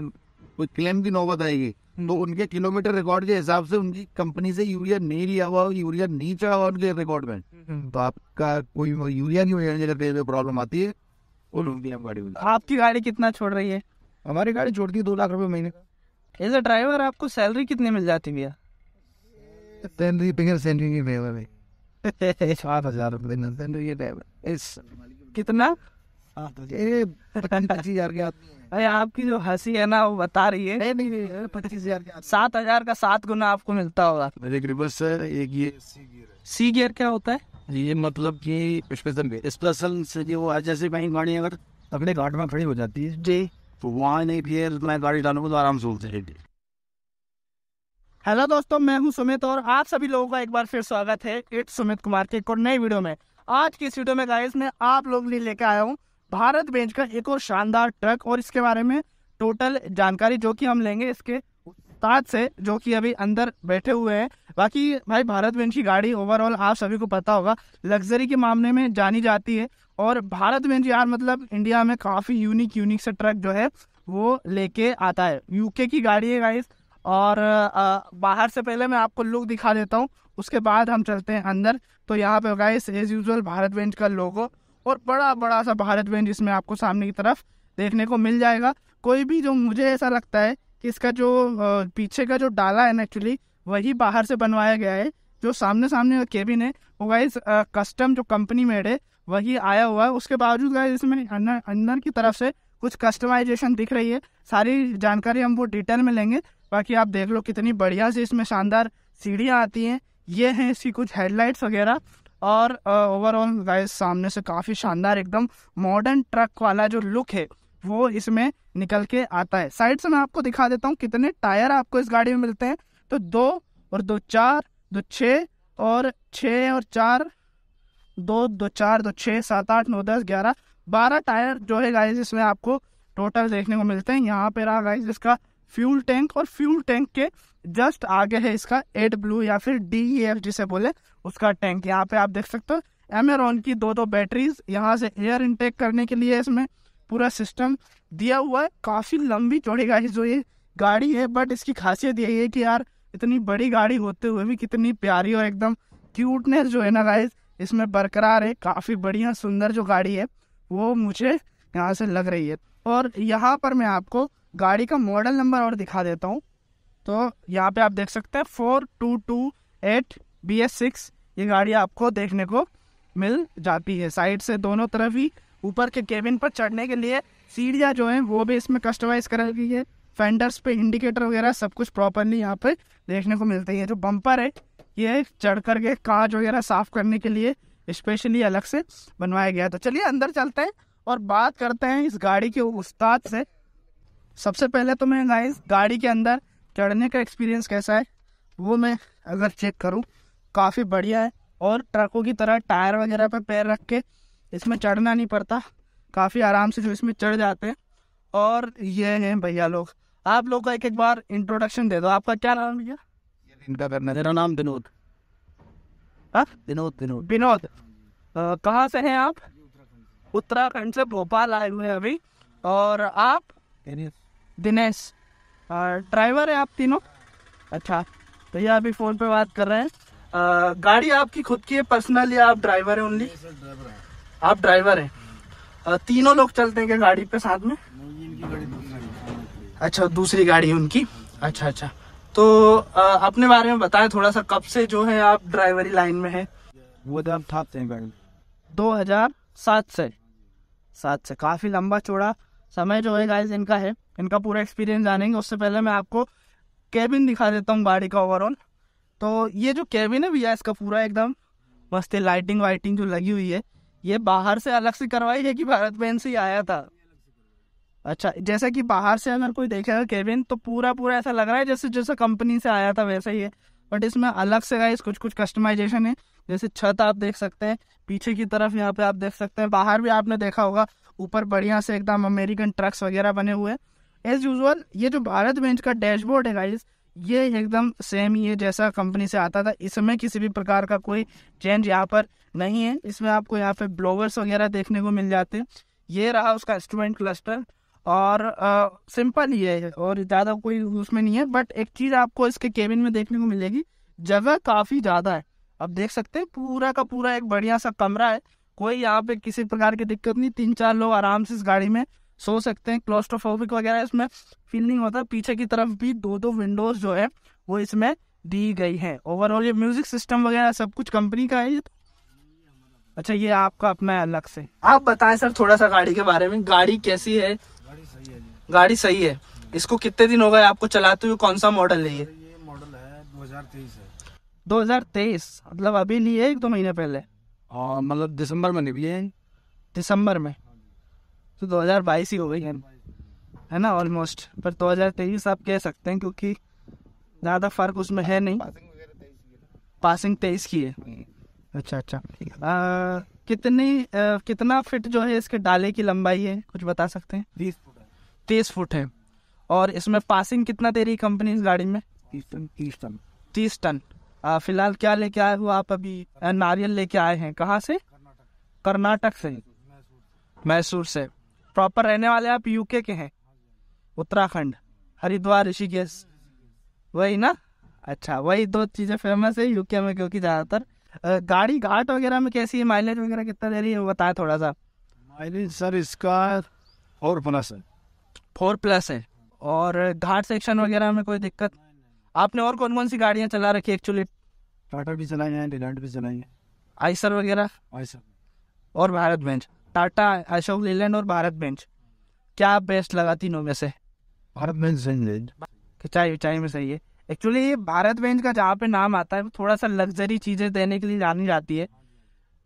कोई क्लेम की नौबत आएगी तो उनके किलोमीटर रिकॉर्ड के हिसाब से उनकी कंपनी से यूरिया नहीं लिया हुआ यूरिया नहीं चढ़ा हुआ उनके रिकॉर्ड में हम्म। तो आपका कोई यूरिया नहीं होने करके प्रॉब्लम आती है गाड़ी आपकी गाड़ी कितना छोड़ रही है हमारी गाड़ी छोड़ती है दो लाख रुपए महीने का एज अ ड्राइवर आपको सैलरी कितने मिल जाती भैया कितना हाँ, तो पच्चीस हजार के आदमी आपकी जो हंसी है ना वो बता रही है नहीं नहीं पच्चीस हजार सात हजार का सात गुना आपको मिलता होगा एक ये सी गियर क्या होता है ये मतलब कि स्पेशल से जो जैसे कहीं गाड़ी अगर अपने घाट में खड़ी हो जाती है जी तो वहाँ नहीं फिर मैं गाड़ी तो आराम से हेलो दोस्तों मैं हूं सुमित और आप सभी लोगों का एक बार फिर स्वागत है इट सुमित कुमार के एक और नई वीडियो में आज की इस वीडियो में गाइस मैं आप लोग लिए लेकर आया हूँ भारत बेंच का एक और शानदार ट्रक और इसके बारे में टोटल जानकारी जो कि हम लेंगे इसके उस्ताद से जो कि अभी अंदर बैठे हुए हैं बाकी भाई भारत बेंच की गाड़ी ओवरऑल आप सभी को पता होगा लग्जरी के मामले में जानी जाती है और भारत बेंच यार मतलब इंडिया में काफ़ी यूनिक यूनिक से ट्रक जो है वो लेके आता है यूके की गाड़ी है गाइस और आ, बाहर से पहले मैं आपको लुक दिखा देता हूँ उसके बाद हम चलते हैं अंदर तो यहाँ पे guys as usual Bharat Benz का लोगो और बड़ा बड़ा सा भारत व्यंज इसमें आपको सामने की तरफ देखने को मिल जाएगा कोई भी जो मुझे ऐसा लगता है कि इसका जो पीछे का जो डाला है ना एक्चुअली वही बाहर से बनवाया गया है जो सामने सामने का केबिन है वो गाइज कस्टम जो कंपनी मेड है वही आया हुआ है उसके बावजूद गाइज इसमें अंदर अंदर की तरफ से कुछ कस्टमाइजेशन दिख रही है सारी जानकारी हम वो डिटेल में लेंगे बाकी आप देख लो कितनी बढ़िया से इसमें शानदार सीढ़ियाँ आती हैं ये हैं इसकी कुछ हेडलाइट्स वगैरह और ओवरऑल गाइस सामने से काफ़ी शानदार एकदम मॉडर्न ट्रक वाला जो लुक है वो इसमें निकल के आता है साइड से मैं आपको दिखा देता हूँ कितने टायर आपको इस गाड़ी में मिलते हैं तो दो और दो चार दो छः और छः और चार दो दो चार दो छः सात आठ नौ दस ग्यारह बारह टायर जो है गाइज इसमें आपको टोटल देखने को मिलते हैं यहाँ पे रहा गाइज इसका फ्यूल टैंक और फ्यूल टैंक के जस्ट आगे है इसका एड ब्लू या फिर डी एफ जिसे बोले उसका टैंक यहाँ पे आप देख सकते हो एमेरॉन की दो दो बैटरीज यहाँ से एयर इनटेक करने के लिए इसमें पूरा सिस्टम दिया हुआ है काफ़ी लंबी चौड़ी गाड़ी जो ये गाड़ी है बट इसकी खासियत यही है कि यार इतनी बड़ी गाड़ी होते हुए भी कितनी प्यारी और एकदम क्यूटनेस जो है ना गाइज इसमें बरकरार है काफ़ी बढ़िया सुंदर जो गाड़ी है वो मुझे यहाँ से लग रही है और यहाँ पर मैं आपको गाड़ी का मॉडल नंबर और दिखा देता हूँ तो यहाँ पे आप देख सकते हैं four two two eight B S six ये गाड़ी आपको देखने को मिल जाती है साइड से दोनों तरफ ही ऊपर के केबिन पर चढ़ने के लिए सीढ़ियाँ जो हैं वो भी इसमें कस्टमाइज करा गई है फेंडर्स पे इंडिकेटर वगैरह सब कुछ प्रॉपरली यहाँ पे देखने को मिलती है जो बम्पर है ये चढ़ करके कांच वगैरह साफ करने के लिए स्पेशली अलग से बनवाया गया तो चलिए अंदर चलते हैं और बात करते हैं इस गाड़ी के उस्ताद से सबसे पहले तो मैं गाइस गाड़ी के अंदर चढ़ने का एक्सपीरियंस कैसा है वो मैं अगर चेक करूँ काफ़ी बढ़िया है और ट्रकों की तरह टायर वगैरह पर पैर रख के इसमें चढ़ना नहीं पड़ता काफ़ी आराम से जो इसमें चढ़ जाते हैं और ये हैं भैया लोग आप लोग का एक एक बार इंट्रोडक्शन दे दो आपका क्या नाम भैया इनका करना मेरा नाम विनोद हाँ? विनोद विनोद विनोद कहाँ से हैं आप उत्तराखंड से भोपाल आए हुए हैं अभी और आप दिनेश दिनेश ड्राइवर है आप तीनों अच्छा भैया तो अभी फोन पे बात कर रहे हैं आ, गाड़ी आपकी खुद की है पर्सनल या आप ड्राइवर है ओनली आप ड्राइवर है तीनों लोग चलते हैं क्या गाड़ी पे साथ में अच्छा दूसरी गाड़ी है उनकी अच्छा अच्छा तो आ, अपने बारे में बताएं थोड़ा सा कब से जो है आप ड्राइवरी लाइन में है वो दम तो दो हजार सात से सात से काफी लंबा चौड़ा समय जो है गाइज इनका है इनका पूरा एक्सपीरियंस जानेंगे उससे पहले मैं आपको केबिन दिखा देता हूँ गाड़ी का ओवरऑल तो ये जो केबिन है भैया इसका पूरा एकदम मस्त लाइटिंग वाइटिंग जो लगी हुई है ये बाहर से अलग से करवाई है कि भारत में से ही आया था अच्छा जैसे कि बाहर से अगर कोई देखेगा केबिन तो पूरा पूरा ऐसा लग रहा है जैसे जैसे कंपनी से आया था वैसा ही है बट इसमें अलग से गाइस कुछ कुछ कस्टमाइजेशन है जैसे छत आप देख सकते हैं पीछे की तरफ यहाँ पे आप देख सकते हैं बाहर भी आपने देखा होगा ऊपर बढ़िया से एकदम अमेरिकन ट्रक्स वगैरह बने हुए हैं एज यूजल ये जो भारत बेंच का डैशबोर्ड है गाइज ये एकदम सेम ही है जैसा कंपनी से आता था इसमें किसी भी प्रकार का कोई चेंज यहाँ पर नहीं है इसमें आपको यहाँ पे ब्लोवर्स वगैरह देखने को मिल जाते हैं ये रहा उसका इंस्ट्रूमेंट क्लस्टर और आ, सिंपल ही है और ज़्यादा कोई उसमें नहीं है बट एक चीज़ आपको इसके केबिन में देखने को मिलेगी जगह काफ़ी ज़्यादा है आप देख सकते हैं पूरा का पूरा एक बढ़िया सा कमरा है कोई यहाँ पे किसी प्रकार की दिक्कत नहीं तीन चार लोग आराम से इस गाड़ी में सो सकते हैं क्लोस्ट्रोफोबिक वगैरह इसमें फील नहीं होता पीछे की तरफ भी दो दो विंडोज जो है वो इसमें दी गई है ओवरऑल ये म्यूजिक सिस्टम वगैरह सब कुछ कंपनी का है अच्छा ये आपका अपना अलग से आप बताएं सर थोड़ा सा गाड़ी के बारे में गाड़ी कैसी है गाड़ी सही है गाड़ी सही है इसको कितने दिन हो गए आपको चलाते हुए कौन सा मॉडल है ये मॉडल है दो हजार तेईस है 2023 मतलब अभी लिए एक दो महीने पहले और हाँ, मतलब दिसंबर में निकली है दिसंबर में तो 2022 ही हो गई है है ना ऑलमोस्ट पर 2023 आप कह सकते हैं क्योंकि ज़्यादा फर्क उसमें है नहीं पासिंग तेईस की है हम्म। अच्छा अच्छा आ, कितनी आ, कितना फिट जो है इसके डाले की लंबाई है कुछ बता सकते हैं तीस फुट है तीस फुट है और इसमें पासिंग कितना दे रही कंपनी इस गाड़ी में तीस टन तीस टन फिलहाल क्या लेके आए हो आप अभी नारियल लेके आए हैं कहाँ से कर्नाटक से मैसूर से प्रॉपर रहने वाले आप यूके के हैं उत्तराखंड हरिद्वार ऋषिकेश वही ना अच्छा वही दो चीज़ें फेमस है यूके में क्योंकि ज़्यादातर गाड़ी घाट वगैरह में कैसी है माइलेज वगैरह कितना दे रही है बताया थोड़ा सा माइलेज सर इसका फोर प्लस है फोर प्लस है और घाट सेक्शन वगैरह में कोई दिक्कत आपने और कौन कौन सी गाड़ियाँ चला रखी एक्चुअली टाटा भी चलाई हैं रिलायंट भी चलाई है आइसर वगैरह आइसर और भारत बेंच टाटा अशोक लीलैंड और भारत बेंच क्या बेस्ट लगा तीनों में से भारत बेंच सही चाय में सही है एक्चुअली ये भारत बेंच का जहाँ पे नाम आता है थोड़ा सा लग्जरी चीज़ें देने के लिए जानी जाती है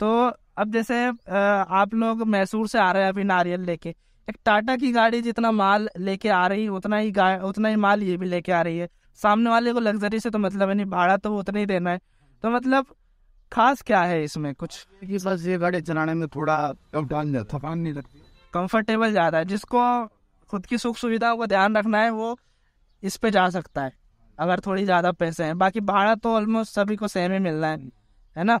तो अब जैसे आप लोग मैसूर से आ रहे हैं अभी नारियल लेके एक टाटा की गाड़ी जितना माल लेके आ रही है उतना ही उतना ही माल ये भी लेके आ रही है सामने वाले को लग्जरी से तो मतलब है नहीं भाड़ा तो उतना ही देना है तो मतलब खास क्या है इसमें कुछ बस ये गाड़ी चलाने में थोड़ा थकान नहीं लगती कंफर्टेबल ज़्यादा है जिसको खुद की सुख सुविधाओं का ध्यान रखना है वो इस पे जा सकता है अगर थोड़ी ज़्यादा पैसे हैं बाकी भाड़ा तो ऑलमोस्ट सभी को सेम ही मिल रहा है है ना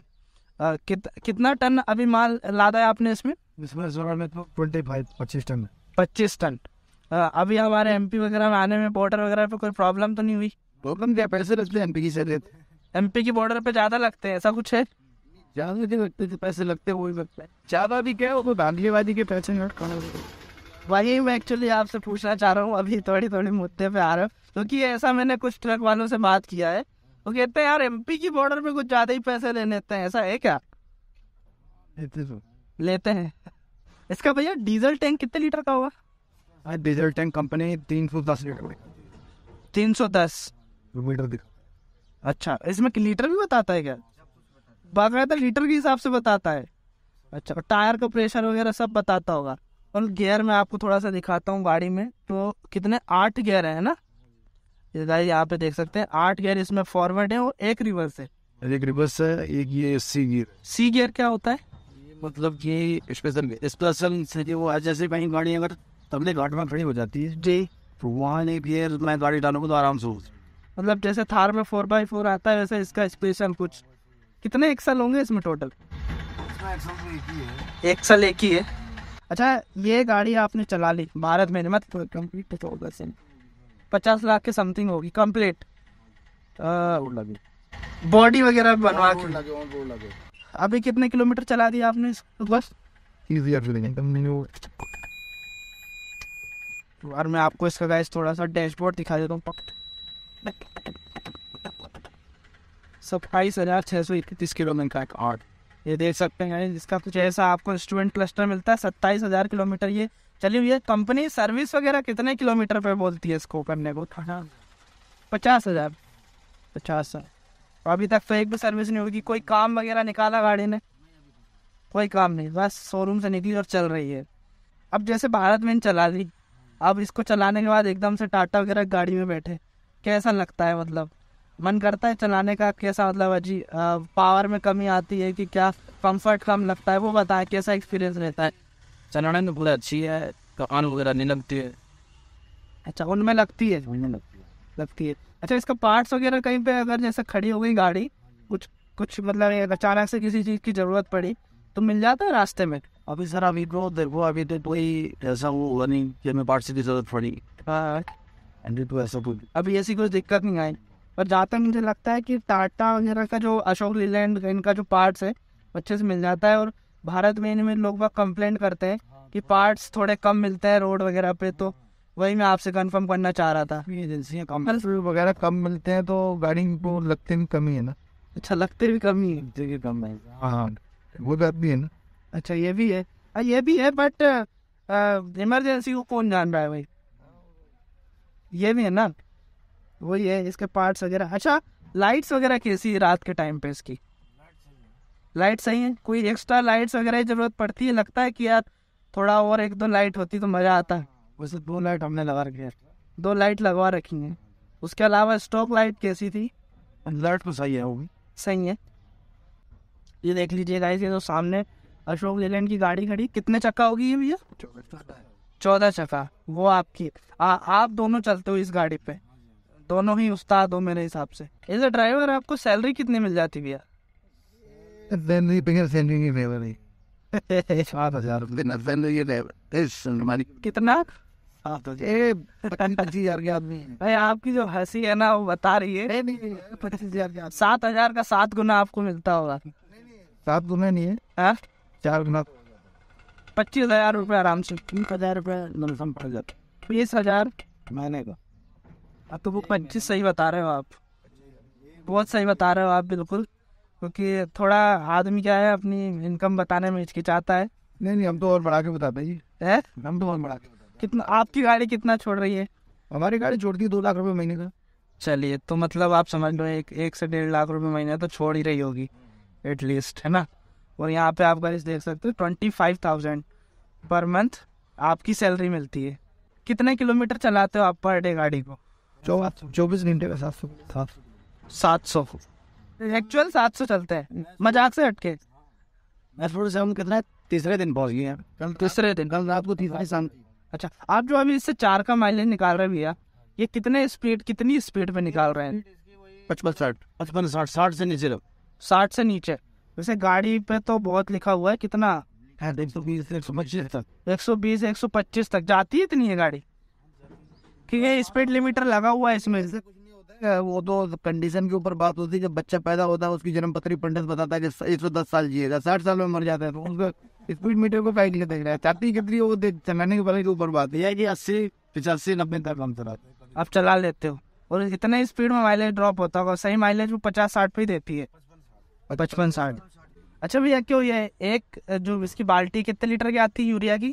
आ, कित, कितना टन अभी माल लादा है आपने इसमें इसमें में तो ट्वेंटी फाइव पच्चीस टन पच्चीस टन अभी हमारे एमपी वगैरह में आने में बॉर्डर वगैरह पे कोई प्रॉब्लम तो नहीं हुई प्रॉब्लम क्या पैसे लगते हैं एमपी की सैलरी एमपी की बॉर्डर पे ज्यादा लगते हैं ऐसा कुछ है ज्यादा लगते थे पैसे लगते ज्यादा भी क्या गांधीवादी के पैसे वही मैं एक्चुअली आपसे पूछना चाह रहा हूँ अभी थोड़ी थोड़ी मुद्दे पे आ रहा हूँ क्योंकि ऐसा मैंने कुछ ट्रक वालों से बात किया है वो कहते हैं यार एमपी की बॉर्डर पे कुछ ज्यादा ही पैसे ले लेते हैं ऐसा है क्या लेते तो। हैं इसका भैया डीजल टैंक कितने लीटर का होगा आज डीजल टैंक कंपनी तीन सौ दस लीटर तीन सौ दस मीटर अच्छा इसमें लीटर भी बताता है क्या बाकायदा लीटर के हिसाब से बताता है अच्छा टायर का प्रेशर वगैरह सब बताता होगा और गियर में आपको थोड़ा सा दिखाता हूँ गाड़ी में तो कितने आठ गियर है ना दादाजी यहाँ पे देख सकते हैं आठ गियर इसमें फॉरवर्ड है और एक रिवर्स है एक रिवर्स है एक ये सी गियर सी गियर क्या होता है मतलब ये स्पेशल स्पेशल वो जैसे कहीं गाड़ी अगर तबले घाट में खड़ी हो जाती है जी तो वहाँ नहीं भी मैं गाड़ी डालूंगा तो आराम से मतलब जैसे थार में फोर बाई फोर आता है वैसे इसका स्पेशल कुछ कितने एक्सल होंगे इसमें टोटल एक्सल तो एक ही है अच्छा ये गाड़ी आपने चला ली भारत में मत कंप्लीट तो होगा सिम पचास लाख के समथिंग होगी कम्प्लीट लगी बॉडी वगैरह बनवा हाँ, के हाँ, अभी कितने किलोमीटर चला दिया आपने बस और मैं आपको इसका गैस थोड़ा सा डैशबोर्ड दिखा देता हूँ सत्ताईस हज़ार छः सौ इकतीस किलोमीटर का आर्ट ये देख सकते हैं जिसका कुछ ऐसा आपको स्टूडेंट क्लस्टर मिलता है सत्ताईस हज़ार किलोमीटर ये चलिए ये कंपनी सर्विस वगैरह कितने किलोमीटर पे बोलती है इसको करने को पचास हज़ार पचास हज़ार तो अभी तक तो एक भी सर्विस नहीं होगी कोई काम वगैरह निकाला गाड़ी ने कोई काम नहीं बस शोरूम से निकली और चल रही है अब जैसे भारत में चला दी अब इसको चलाने के बाद एकदम से टाटा वगैरह गाड़ी में बैठे कैसा लगता है मतलब मन करता है चलाने का कैसा मतलब अजी पावर में कमी आती है कि क्या कंफर्ट कम लगता है वो बताए कैसा एक्सपीरियंस रहता है चलाने में बहुत अच्छी है कान वगैरह नहीं लगती है अच्छा उनमें लगती है उनमें लगती है लगती है अच्छा इसका पार्ट्स वगैरह कहीं पे अगर जैसे खड़ी हो गई गाड़ी कुछ कुछ मतलब अचानक से किसी चीज़ की ज़रूरत पड़ी तो मिल जाता है रास्ते में अभी सर अभी तो देखो अभी तो कोई ऐसा वो हुआ नहीं कि हमें पार्ट की जरूरत पड़ी एंड तो ऐसा कुछ अभी ऐसी कोई दिक्कत नहीं आई पर जहाँ तक मुझे लगता है कि टाटा वगैरह का जो अशोक लीलैंड इनका जो पार्ट्स है अच्छे से मिल जाता है और भारत में इनमें लोग बहुत कंप्लेंट करते हैं कि पार्ट्स थोड़े कम मिलते हैं रोड वगैरह पे तो वही मैं आपसे कंफर्म करना चाह रहा था एजेंसियाँ कम वगैरह कम मिलते हैं तो गाड़ी को लगते भी कमी है ना अच्छा लगते भी कमी है कम है हाँ वो बात भी है ना अच्छा ये भी है आ, हाँ, ये भी है बट इमरजेंसी uh, uh, को कौन जान रहा है भाई ये भी है ना वही है इसके पार्ट्स वगैरह अच्छा लाइट्स वगैरह कैसी रात के टाइम पे इसकी लाइट सही है कोई एक्स्ट्रा लाइट्स वगैरह की जरूरत पड़ती है लगता है कि यार थोड़ा और एक दो लाइट होती तो मज़ा आता वैसे दो लाइट हमने लगा रखी है दो लाइट लगवा रखी हैं उसके अलावा स्टॉक लाइट कैसी थी लाइट तो सही है वो भी सही है ये देख लीजिए गाइस ये जो सामने अशोक लेलैंड की गाड़ी खड़ी कितने चक्का होगी ये भैया चौदह चक्का वो आपकी आ, आप दोनों चलते हो इस गाड़ी पे दोनों ही उस्ताद हो मेरे हिसाब से एज अ ड्राइवर आपको सैलरी कितनी मिल जाती भैया आपकी जो हंसी है ना वो बता रही है पच्चीस हजार सात हजार का सात गुना आपको मिलता होगा सात गुना नहीं है हाँ? चार गुना पच्चीस हजार रुपये आराम से तीस हजार रुपये लमसम पड़ जाता बीस हजार महीने का अब तो वो पच्चीस सही बता रहे हो आप बहुत सही बता रहे हो आप बिल्कुल क्योंकि थोड़ा आदमी क्या है अपनी इनकम बताने में हिचकिचाता है नहीं नहीं हम तो और बढ़ा के बताते जी है हम तो और बढ़ा के कितना आपकी गाड़ी कितना छोड़ रही है हमारी गाड़ी छोड़ती है दो लाख रुपये महीने का चलिए तो मतलब आप समझ लो एक एक से डेढ़ लाख रुपये महीने तो छोड़ ही रही होगी एटलीस्ट है ना और यहाँ पे आप गाइस देख सकते हो twenty five thousand per month आपकी सैलरी मिलती है कितने किलोमीटर चलाते हो आप पर डे गाड़ी को चौबीस घंटे का सात सौ सात सौ एक्चुअल सात सौ चलते हैं मजाक से हटके एयरपोर्ट से हम कितना तीसरे दिन पहुंच गए हैं कल तीसरे दिन कल रात को तीसरे शाम अच्छा आप जो अभी इससे चार का माइलेज निकाल रहे भैया ये कितने स्पीड कितनी स्पीड पे निकाल रहे हैं पचपन साठ पचपन साठ साठ से नीचे साठ से नीचे वैसे गाड़ी पे तो बहुत लिखा हुआ है कितना तो एक सौ बीस एक सौ पच्चीस तक एक सौ बीस एक सौ पच्चीस तक जाती है इतनी है गाड़ी क्योंकि स्पीड लिमिटर लगा हुआ है इसमें वो तो कंडीशन के ऊपर बात होती है जब बच्चा पैदा होता है उसकी जन्म पत्री पंडित बताता है कि एक सौ दस साल जिएगा साठ साल में मर जाता है तो उसको स्पीड मीटर को फाइट नहीं देख रहा है चाहती कितनी वो चलाने के पहले के तो ऊपर बात है कि अस्सी पिचासी नब्बे तक हम चलाते आप चला लेते हो और इतने स्पीड में माइलेज ड्रॉप होता होगा सही माइलेज वो पचास साठ पे ही देती है पचपन साठ अच्छा भैया क्यों ये एक जो इसकी बाल्टी कितने लीटर की आती है यूरिया की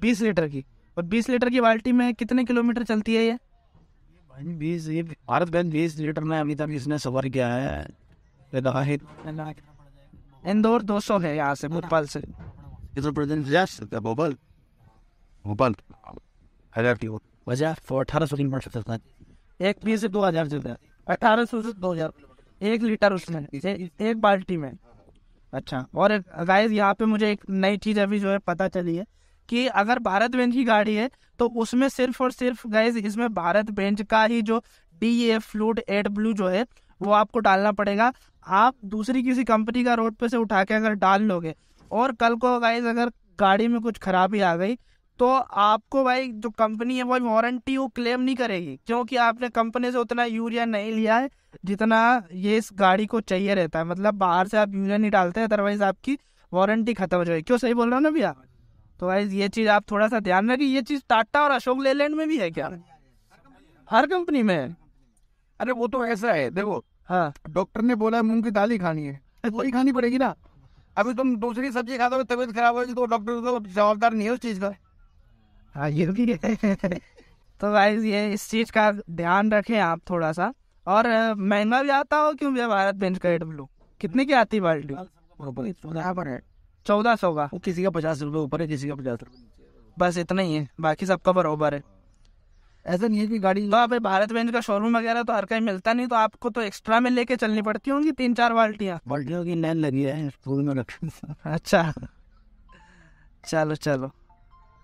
बीस लीटर बीस लीटर की और बीस लीटर की बाल्टी में कितने किलोमीटर चलती है ये बीस ये भारत बहन बीस लीटर में अभी तक इसने सफर किया है इंदौर दो सौ है यहाँ से भोपाल से इधर प्रदेश भोपाल भोपाल हजार की वजह अठारह सौ किलोमीटर चलता है एक बीस से दो हजार चलता अठारह सौ से दो हजार एक लीटर उसमें एक बाल्टी में अच्छा और गाइस यहाँ पे मुझे एक नई चीज अभी जो है पता चली है कि अगर भारत बेंच की गाड़ी है तो उसमें सिर्फ और सिर्फ गाइज इसमें भारत बेंच का ही जो D A fluid AdBlue जो है वो आपको डालना पड़ेगा आप दूसरी किसी कंपनी का रोड पे से उठा के अगर डाल लोगे और कल को गाइज अगर गाड़ी में कुछ खराबी आ गई तो आपको भाई जो कंपनी है वो वारंटी वो क्लेम नहीं करेगी क्योंकि आपने कंपनी से उतना यूरिया नहीं लिया है जितना ये इस गाड़ी को चाहिए रहता है मतलब बाहर से आप यूरिया नहीं डालते अदरवाइज आपकी वारंटी खत्म हो जाएगी क्यों सही बोल रहा हूँ ना भैया तो भाई ये चीज़ आप थोड़ा सा ध्यान रखिए ये चीज़ टाटा और अशोक लेलैंड में भी है क्या हर कंपनी में अरे वो तो ऐसा है देखो हाँ डॉक्टर ने बोला मूंग की दाल ही खानी है वही खानी पड़ेगी ना अभी तुम दूसरी सब्जी खाते हो तबियत खराब होगी तो डॉक्टर तो जवाबदार नहीं है उस चीज़ का हाँ ये भी है तो गाइज ये इस चीज़ का ध्यान रखें आप थोड़ा सा और महंगा भी आता हो क्यों भैया भारत बेंच का एडब्ल्यू कितने की आती है बाल्टी बराबर है चौदह सौ का किसी का पचास रुपये ऊपर है किसी का पचास रुपये बस इतना ही है बाकी सबका बराबर है ऐसा नहीं है कि गाड़ी तो आप भारत बेंच का शोरूम वगैरह तो हर कहीं मिलता नहीं तो आपको तो एक्स्ट्रा में लेके चलनी पड़ती होंगी तीन चार बाल्टियाँ बाल्टियों की नैन लगी है में अच्छा चलो चलो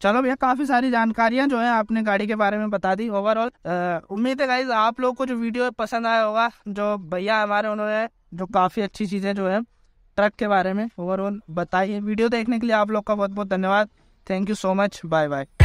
चलो भैया काफी सारी जानकारियां जो है आपने गाड़ी के बारे में बता दी ओवरऑल उम्मीद है गाइज आप लोग को जो वीडियो पसंद आया होगा जो भैया हमारे उन्होंने जो काफी अच्छी चीजें जो है ट्रक के बारे में ओवरऑल बताइए वीडियो देखने के लिए आप लोग का बहुत बहुत धन्यवाद thank you so much bye bye